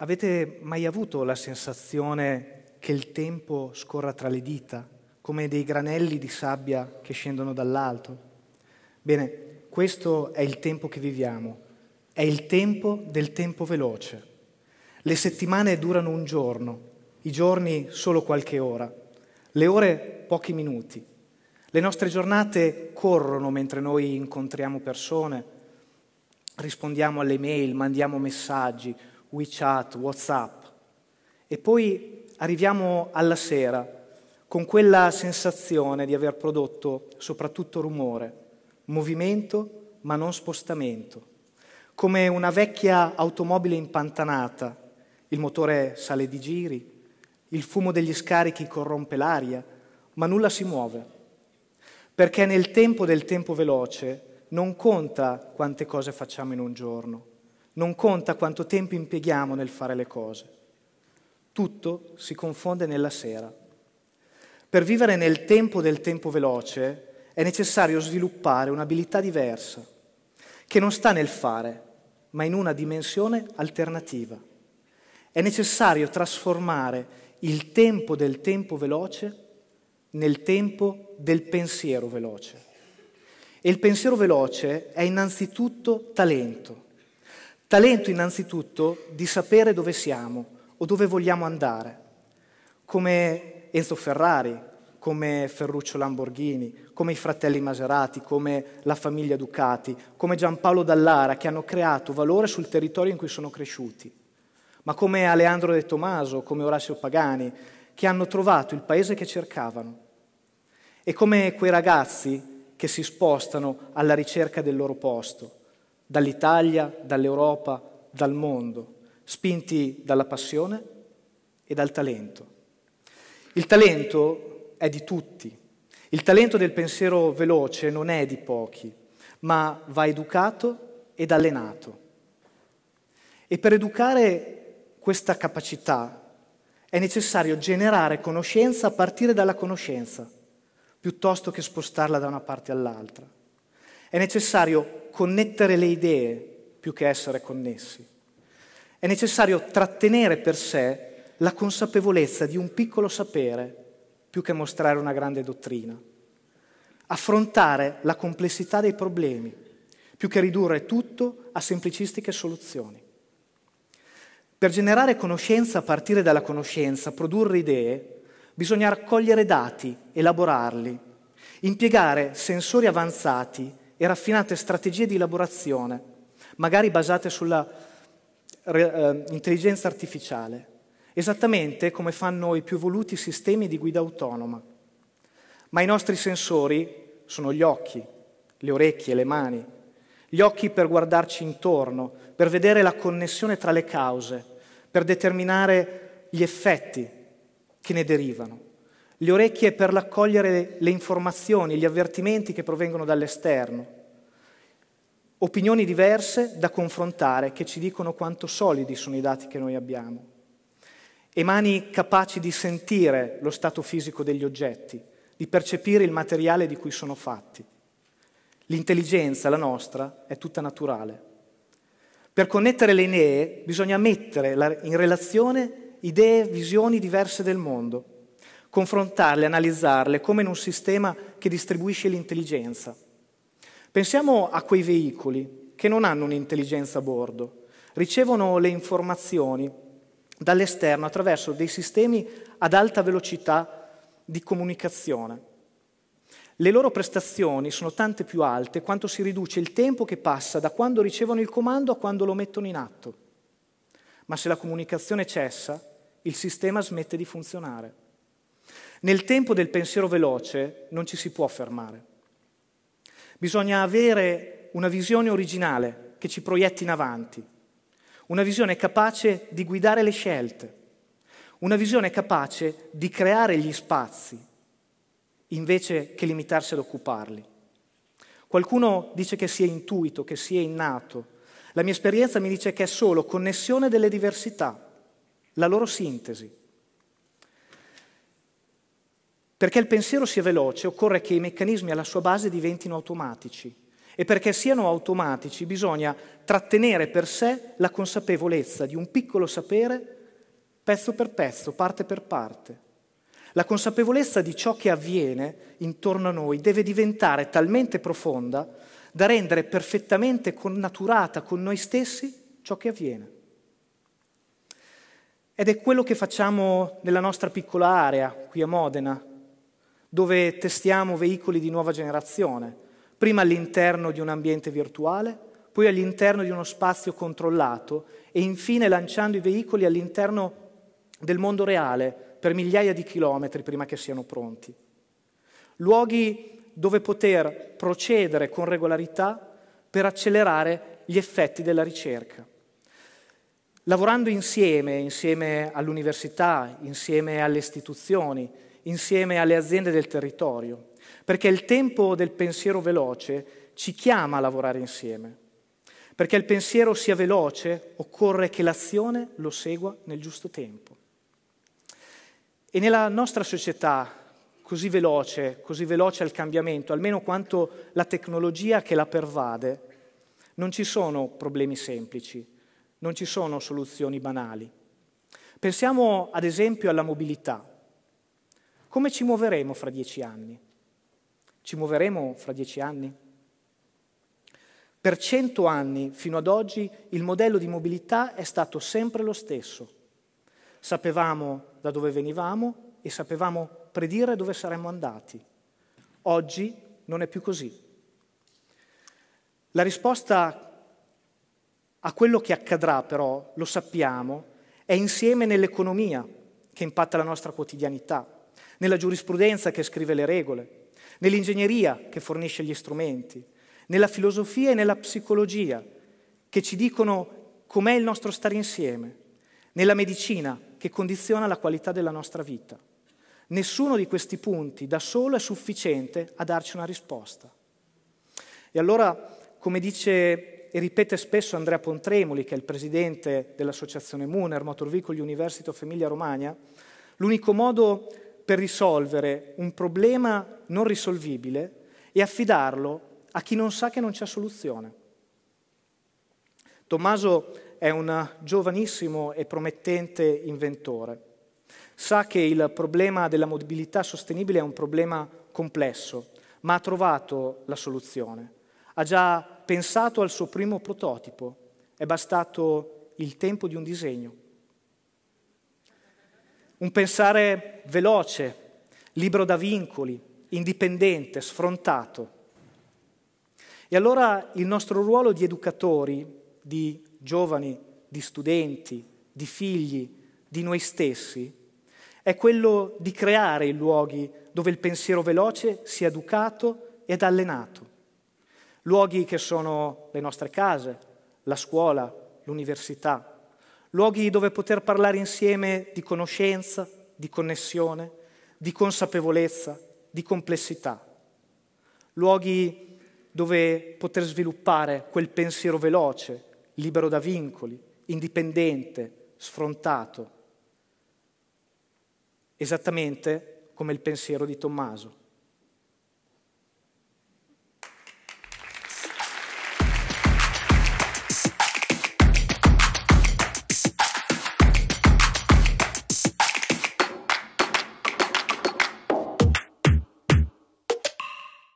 Avete mai avuto la sensazione che il tempo scorra tra le dita, come dei granelli di sabbia che scendono dall'alto? Bene, questo è il tempo che viviamo, è il tempo del tempo veloce. Le settimane durano un giorno, i giorni solo qualche ora, le ore pochi minuti. Le nostre giornate corrono mentre noi incontriamo persone, rispondiamo alle mail, mandiamo messaggi, WeChat, WhatsApp. E poi arriviamo alla sera con quella sensazione di aver prodotto soprattutto rumore, movimento ma non spostamento, come una vecchia automobile impantanata, il motore sale di giri, il fumo degli scarichi corrompe l'aria, ma nulla si muove, perché nel tempo del tempo veloce non conta quante cose facciamo in un giorno, non conta quanto tempo impieghiamo nel fare le cose. Tutto si confonde nella sera. Per vivere nel tempo del tempo veloce è necessario sviluppare un'abilità diversa, che non sta nel fare, ma in una dimensione alternativa. È necessario trasformare il tempo del tempo veloce nel tempo del pensiero veloce. E il pensiero veloce è innanzitutto talento Talento innanzitutto di sapere dove siamo o dove vogliamo andare, come Enzo Ferrari, come Ferruccio Lamborghini, come i fratelli Maserati, come la famiglia Ducati, come Giampaolo Dallara, che hanno creato valore sul territorio in cui sono cresciuti, ma come Aleandro De Tomaso, come Orazio Pagani, che hanno trovato il paese che cercavano, e come quei ragazzi che si spostano alla ricerca del loro posto, dall'Italia, dall'Europa, dal mondo, spinti dalla passione e dal talento. Il talento è di tutti. Il talento del pensiero veloce non è di pochi, ma va educato ed allenato. E per educare questa capacità è necessario generare conoscenza a partire dalla conoscenza, piuttosto che spostarla da una parte all'altra. È necessario connettere le idee più che essere connessi. È necessario trattenere per sé la consapevolezza di un piccolo sapere più che mostrare una grande dottrina. Affrontare la complessità dei problemi più che ridurre tutto a semplicistiche soluzioni. Per generare conoscenza a partire dalla conoscenza, produrre idee, bisogna raccogliere dati, elaborarli, impiegare sensori avanzati e raffinate strategie di elaborazione, magari basate sulla eh, intelligenza artificiale, esattamente come fanno i più evoluti sistemi di guida autonoma. Ma i nostri sensori sono gli occhi, le orecchie, le mani, gli occhi per guardarci intorno, per vedere la connessione tra le cause, per determinare gli effetti che ne derivano le orecchie per l'accogliere le informazioni, gli avvertimenti che provengono dall'esterno, opinioni diverse da confrontare che ci dicono quanto solidi sono i dati che noi abbiamo, e mani capaci di sentire lo stato fisico degli oggetti, di percepire il materiale di cui sono fatti. L'intelligenza, la nostra, è tutta naturale. Per connettere le Enee bisogna mettere in relazione idee, visioni diverse del mondo confrontarle, analizzarle come in un sistema che distribuisce l'intelligenza. Pensiamo a quei veicoli che non hanno un'intelligenza a bordo, ricevono le informazioni dall'esterno attraverso dei sistemi ad alta velocità di comunicazione. Le loro prestazioni sono tante più alte quanto si riduce il tempo che passa da quando ricevono il comando a quando lo mettono in atto. Ma se la comunicazione cessa, il sistema smette di funzionare. Nel tempo del pensiero veloce non ci si può fermare. Bisogna avere una visione originale che ci proietti in avanti, una visione capace di guidare le scelte, una visione capace di creare gli spazi invece che limitarsi ad occuparli. Qualcuno dice che sia intuito, che sia innato. La mia esperienza mi dice che è solo connessione delle diversità, la loro sintesi perché il pensiero sia veloce occorre che i meccanismi alla sua base diventino automatici e perché siano automatici bisogna trattenere per sé la consapevolezza di un piccolo sapere pezzo per pezzo, parte per parte. La consapevolezza di ciò che avviene intorno a noi deve diventare talmente profonda da rendere perfettamente connaturata con noi stessi ciò che avviene. Ed è quello che facciamo nella nostra piccola area qui a Modena, dove testiamo veicoli di nuova generazione, prima all'interno di un ambiente virtuale, poi all'interno di uno spazio controllato e infine lanciando i veicoli all'interno del mondo reale per migliaia di chilometri prima che siano pronti. Luoghi dove poter procedere con regolarità per accelerare gli effetti della ricerca. Lavorando insieme, insieme all'università, insieme alle istituzioni, insieme alle aziende del territorio, perché il tempo del pensiero veloce ci chiama a lavorare insieme. Perché il pensiero sia veloce, occorre che l'azione lo segua nel giusto tempo. E nella nostra società così veloce, così veloce al cambiamento, almeno quanto la tecnologia che la pervade, non ci sono problemi semplici, non ci sono soluzioni banali. Pensiamo ad esempio alla mobilità. Come ci muoveremo fra dieci anni? Ci muoveremo fra dieci anni? Per cento anni, fino ad oggi, il modello di mobilità è stato sempre lo stesso. Sapevamo da dove venivamo e sapevamo predire dove saremmo andati. Oggi non è più così. La risposta a quello che accadrà, però, lo sappiamo, è insieme nell'economia che impatta la nostra quotidianità nella giurisprudenza che scrive le regole, nell'ingegneria che fornisce gli strumenti, nella filosofia e nella psicologia che ci dicono com'è il nostro stare insieme, nella medicina che condiziona la qualità della nostra vita. Nessuno di questi punti da solo è sufficiente a darci una risposta. E allora, come dice e ripete spesso Andrea Pontremoli, che è il presidente dell'associazione Muner, Motor Vehicle University of Emilia Romagna, l'unico modo per risolvere un problema non risolvibile e affidarlo a chi non sa che non c'è soluzione. Tommaso è un giovanissimo e promettente inventore. Sa che il problema della mobilità sostenibile è un problema complesso, ma ha trovato la soluzione. Ha già pensato al suo primo prototipo. È bastato il tempo di un disegno. Un pensare veloce, libero da vincoli, indipendente, sfrontato. E allora il nostro ruolo di educatori, di giovani, di studenti, di figli, di noi stessi, è quello di creare i luoghi dove il pensiero veloce sia educato ed allenato. Luoghi che sono le nostre case, la scuola, l'università luoghi dove poter parlare insieme di conoscenza, di connessione, di consapevolezza, di complessità, luoghi dove poter sviluppare quel pensiero veloce, libero da vincoli, indipendente, sfrontato, esattamente come il pensiero di Tommaso.